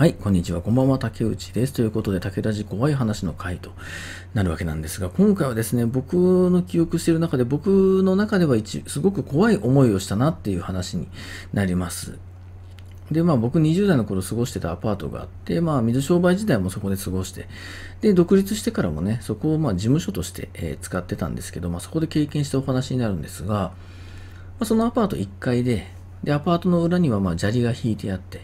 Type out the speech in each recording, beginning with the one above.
はい、こんにちは。こんばんは。竹内です。ということで、武田寺怖い話の回となるわけなんですが、今回はですね、僕の記憶している中で、僕の中では一、すごく怖い思いをしたなっていう話になります。で、まあ僕20代の頃過ごしてたアパートがあって、まあ水商売時代もそこで過ごして、で、独立してからもね、そこをまあ事務所として、え使ってたんですけど、まあそこで経験したお話になるんですが、まあ、そのアパート1階で、で、アパートの裏にはまあ砂利が引いてあって、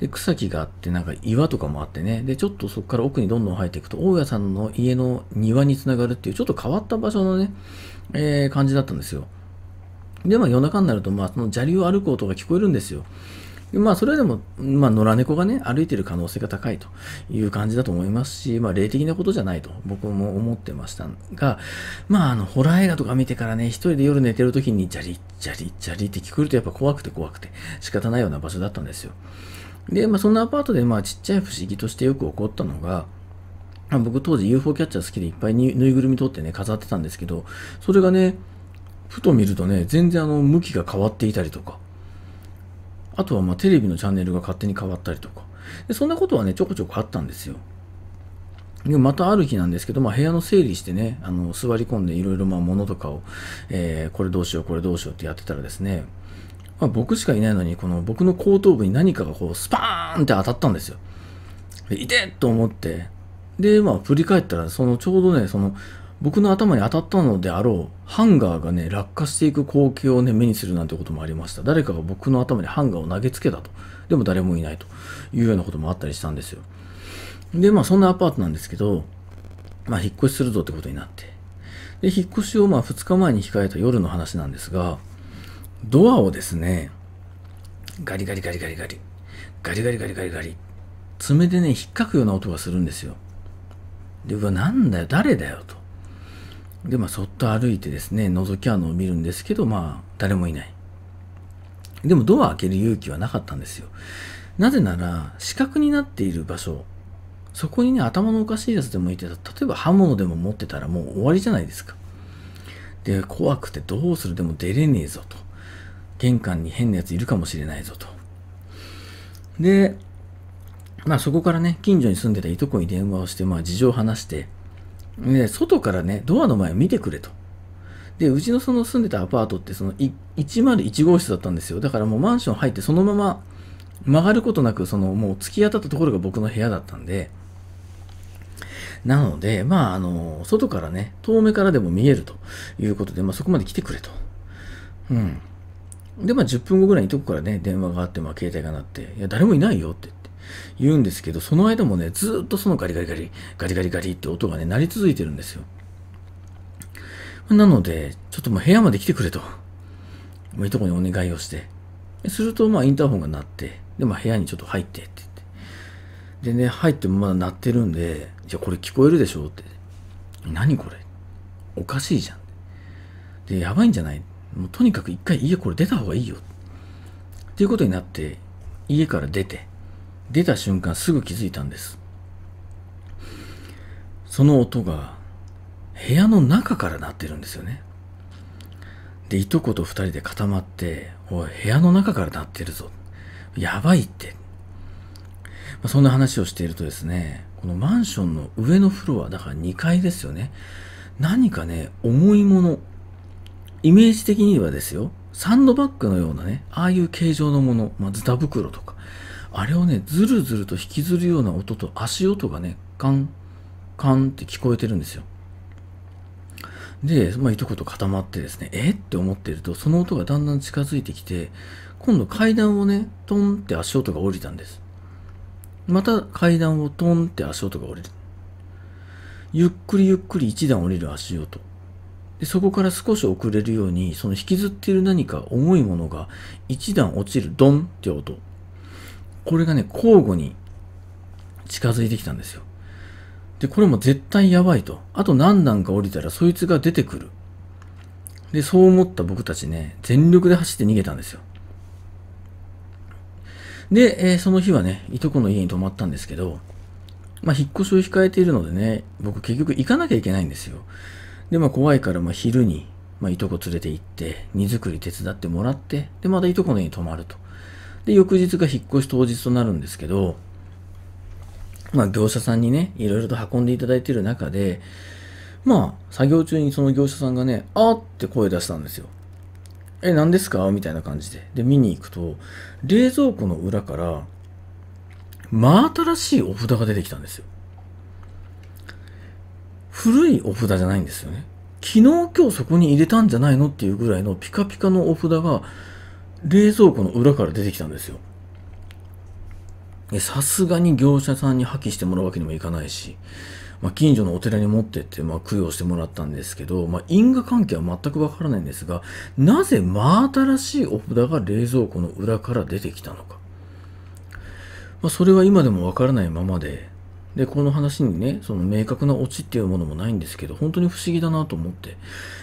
で、草木があって、なんか岩とかもあってね、で、ちょっとそこから奥にどんどん生えていくと、大家さんの家の庭につながるっていう、ちょっと変わった場所のね、えー、感じだったんですよ。で、まあ夜中になると、まあその砂利を歩く音が聞こえるんですよ。まあ、それでも、まあ、野良猫がね、歩いてる可能性が高いという感じだと思いますし、まあ、霊的なことじゃないと僕も思ってましたが、まあ、あの、ホラー映画とか見てからね、一人で夜寝てる時に、じゃりじゃりじゃりって聞くとやっぱ怖くて怖くて仕方ないような場所だったんですよ。で、まあ、そんなアパートで、まあ、ちっちゃい不思議としてよく起こったのが、僕当時 UFO キャッチャー好きでいっぱいにぬいぐるみ取ってね、飾ってたんですけど、それがね、ふと見るとね、全然あの、向きが変わっていたりとか、あとはまあテレビのチャンネルが勝手に変わったりとか。でそんなことはね、ちょこちょこあったんですよ。でまたある日なんですけど、まあ、部屋の整理してね、あの座り込んでいろいろ物とかを、えー、これどうしよう、これどうしようってやってたらですね、まあ、僕しかいないのに、この僕の後頭部に何かがこうスパーンって当たったんですよ。でいてと思って、で、まあ振り返ったら、そのちょうどね、その僕の頭に当たったのであろうハンガーがね落下していく光景をね目にするなんてこともありました誰かが僕の頭にハンガーを投げつけたとでも誰もいないというようなこともあったりしたんですよでまあそんなアパートなんですけどまあ引っ越しするぞってことになってで引っ越しをまあ2日前に控えた夜の話なんですがドアをですねガリガリガリガリガリガリガリガリガリガリ爪でね引っかくような音がするんですよでうわなんだよ誰だよとで、まあ、そっと歩いてですね、覗き穴を見るんですけど、まあ、誰もいない。でも、ドア開ける勇気はなかったんですよ。なぜなら、死角になっている場所、そこにね、頭のおかしいやつでもいて例えば刃物でも持ってたらもう終わりじゃないですか。で、怖くてどうするでも出れねえぞと。玄関に変なやついるかもしれないぞと。で、まあそこからね、近所に住んでたいとこに電話をして、まあ事情を話して、ね、外からね、ドアの前を見てくれと。で、うちのその住んでたアパートってその101号室だったんですよ。だからもうマンション入ってそのまま曲がることなく、そのもう突き当たったところが僕の部屋だったんで、なので、まあ、あの、外からね、遠目からでも見えるということで、まあ、そこまで来てくれと。うん。で、まあ、10分後ぐらいにとこからね、電話があって、まあ、携帯が鳴って、いや、誰もいないよって言うんですけど、その間もね、ずっとそのガリガリガリ、ガリガリガリって音がね、鳴り続いてるんですよ。なので、ちょっともう部屋まで来てくれと。もういとこにお願いをして。すると、まあ、インターホンが鳴って、で、まあ、部屋にちょっと入ってって言って。でね、入ってもまだ鳴ってるんで、じゃあこれ聞こえるでしょって。何これおかしいじゃん。で、やばいんじゃないもうとにかく一回家これ出た方がいいよ。っていうことになって、家から出て、出た瞬間すぐ気づいたんです。その音が部屋の中から鳴ってるんですよね。で、いとこと二人で固まって、おい、部屋の中から鳴ってるぞ。やばいって。まあ、そんな話をしているとですね、このマンションの上のフロア、だから2階ですよね。何かね、重いもの。イメージ的にはですよ、サンドバッグのようなね、ああいう形状のもの、まあ、ズタ袋とか、あれをね、ずるずると引きずるような音と足音がね、カン、カンって聞こえてるんですよ。で、まあ、一言固まってですね、えって思ってると、その音がだんだん近づいてきて、今度階段をね、トンって足音が降りたんです。また階段をトンって足音が降りる。ゆっくりゆっくり一段降りる足音。でそこから少し遅れるように、その引きずっている何か重いものが一段落ちるドンって音。これがね、交互に近づいてきたんですよ。で、これも絶対やばいと。あと何段か降りたらそいつが出てくる。で、そう思った僕たちね、全力で走って逃げたんですよ。で、えー、その日はね、いとこの家に泊まったんですけど、まあ、引っ越しを控えているのでね、僕結局行かなきゃいけないんですよ。で、まあ、怖いから、まあ、昼に、まあ、いとこ連れて行って、荷造り手伝ってもらって、で、またいとこの家に泊まると。で、翌日が引っ越し当日となるんですけど、まあ、業者さんにね、いろいろと運んでいただいている中で、まあ、作業中にその業者さんがね、あーって声出したんですよ。え、何ですかみたいな感じで。で、見に行くと、冷蔵庫の裏から、真新しいお札が出てきたんですよ。古いお札じゃないんですよね。昨日今日そこに入れたんじゃないのっていうぐらいのピカピカのお札が冷蔵庫の裏から出てきたんですよ。さすがに業者さんに破棄してもらうわけにもいかないし、まあ、近所のお寺に持ってって、まあ、供養してもらったんですけど、まあ、因果関係は全くわからないんですが、なぜ真新しいお札が冷蔵庫の裏から出てきたのか。まあ、それは今でもわからないままで、で、この話にね、その明確なオチっていうものもないんですけど、本当に不思議だなと思って。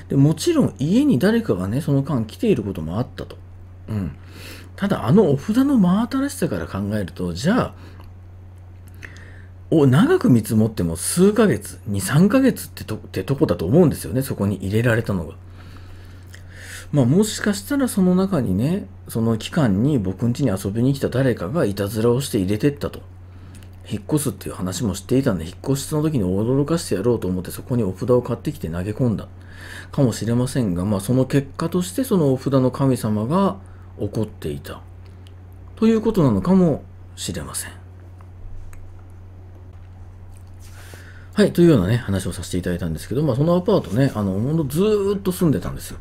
で、もちろん家に誰かがね、その間来ていることもあったと。うん、ただあのお札の真新しさから考えるとじゃあを長く見積もっても数ヶ月23ヶ月ってとってとこだと思うんですよねそこに入れられたのが。まあもしかしたらその中にねその期間に僕ん家に遊びに来た誰かがいたずらをして入れてったと引っ越すっていう話もしていたんで、引っ越しの時に驚かしてやろうと思って、そこにお札を買ってきて投げ込んだかもしれませんが、まあ、その結果として、そのお札の神様が、起こっていたということなのかもしれません。はい、というようなね、話をさせていただいたんですけど、まあ、そのアパートね、あの、ほんとずーっと住んでたんですよ。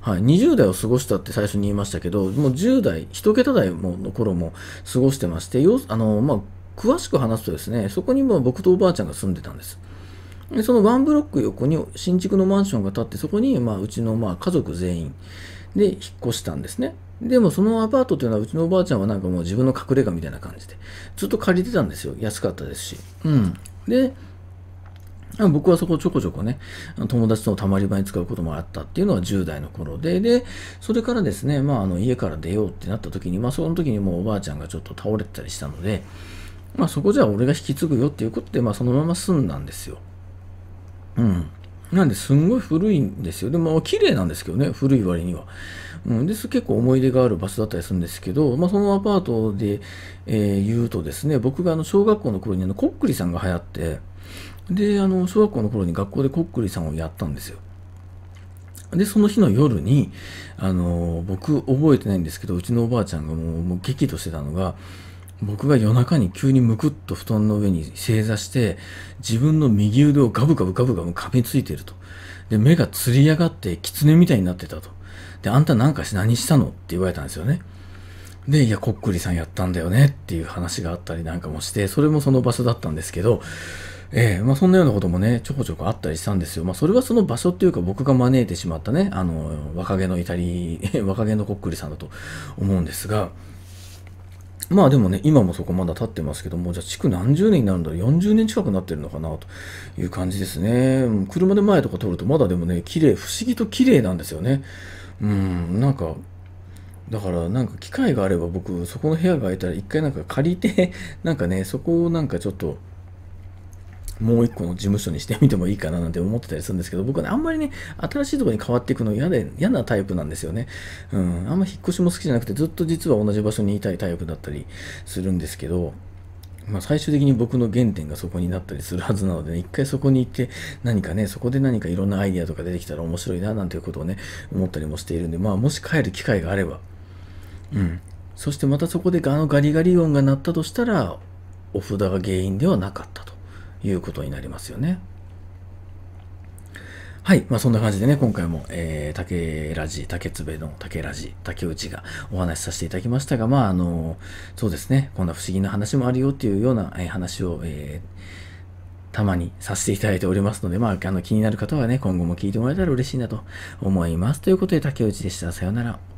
はい、20代を過ごしたって最初に言いましたけど、もう10代、1桁台の頃も過ごしてまして、よあの、まあ、詳しく話すとですね、そこにも僕とおばあちゃんが住んでたんです。でそのワンブロック横に新築のマンションが建って、そこに、まあ、うちの、まあ、家族全員、で、引っ越したんですね。でもそのアパートっていうのはうちのおばあちゃんはなんかもう自分の隠れ家みたいな感じで、ずっと借りてたんですよ。安かったですし。うん。で、僕はそこちょこちょこね、友達とのたまり場に使うこともあったっていうのは10代の頃で、で、それからですね、まあ、あの家から出ようってなった時に、まあ、その時にもうおばあちゃんがちょっと倒れてたりしたので、まあ、そこじゃ俺が引き継ぐよっていうことで、まあ、そのまま住んだんですよ。うん。なんですんごい古いんですよ。でも、綺麗なんですけどね、古い割には。うん、です、結構思い出がある場所だったりするんですけど、まあ、そのアパートで、えー、言うとですね、僕があの小学校の頃にあのコックリさんが流行って、で、あの、小学校の頃に学校でコックリさんをやったんですよ。で、その日の夜に、あの、僕覚えてないんですけど、うちのおばあちゃんがもうもう激怒してたのが、僕が夜中に急にむくっと布団の上に正座して、自分の右腕をガブガブガブガブ噛みついてると。で、目がつり上がって狐みたいになってたと。で、あんたなんか何したのって言われたんですよね。で、いや、こっくりさんやったんだよねっていう話があったりなんかもして、それもその場所だったんですけど、ええー、まあそんなようなこともね、ちょこちょこあったりしたんですよ。まあそれはその場所っていうか僕が招いてしまったね、あの、若気の至り、若気のこっくりさんだと思うんですが、まあでもね、今もそこまだ経ってますけども、じゃあ築何十年になるんだろう、40年近くなってるのかなという感じですね。車で前とか通るとまだでもね、綺麗、不思議と綺麗なんですよね。うん、なんか、だからなんか機会があれば僕、そこの部屋が空いたら一回なんか借りて、なんかね、そこをなんかちょっと、もう一個の事務所にしてみてもいいかななんて思ってたりするんですけど、僕はね、あんまりね、新しいところに変わっていくの嫌で、嫌なタイプなんですよね。うん。あんま引っ越しも好きじゃなくて、ずっと実は同じ場所にいたいタイプだったりするんですけど、まあ、最終的に僕の原点がそこになったりするはずなのでね、一回そこに行って何かね、そこで何かいろんなアイディアとか出てきたら面白いななんていうことをね、思ったりもしているんで、まあもし帰る機会があれば、うん。そしてまたそこであのガリガリ音が鳴ったとしたら、お札が原因ではなかったと。いうことになりますよね。はい。まあ、そんな感じでね、今回も、えー、竹ラジ、竹つべの竹ラジ、竹内がお話しさせていただきましたが、まあ、あの、そうですね、こんな不思議な話もあるよっていうような、えー、話を、えー、たまにさせていただいておりますので、まあ、あの、気になる方はね、今後も聞いてもらえたら嬉しいなと思います。ということで、竹内でした。さようなら。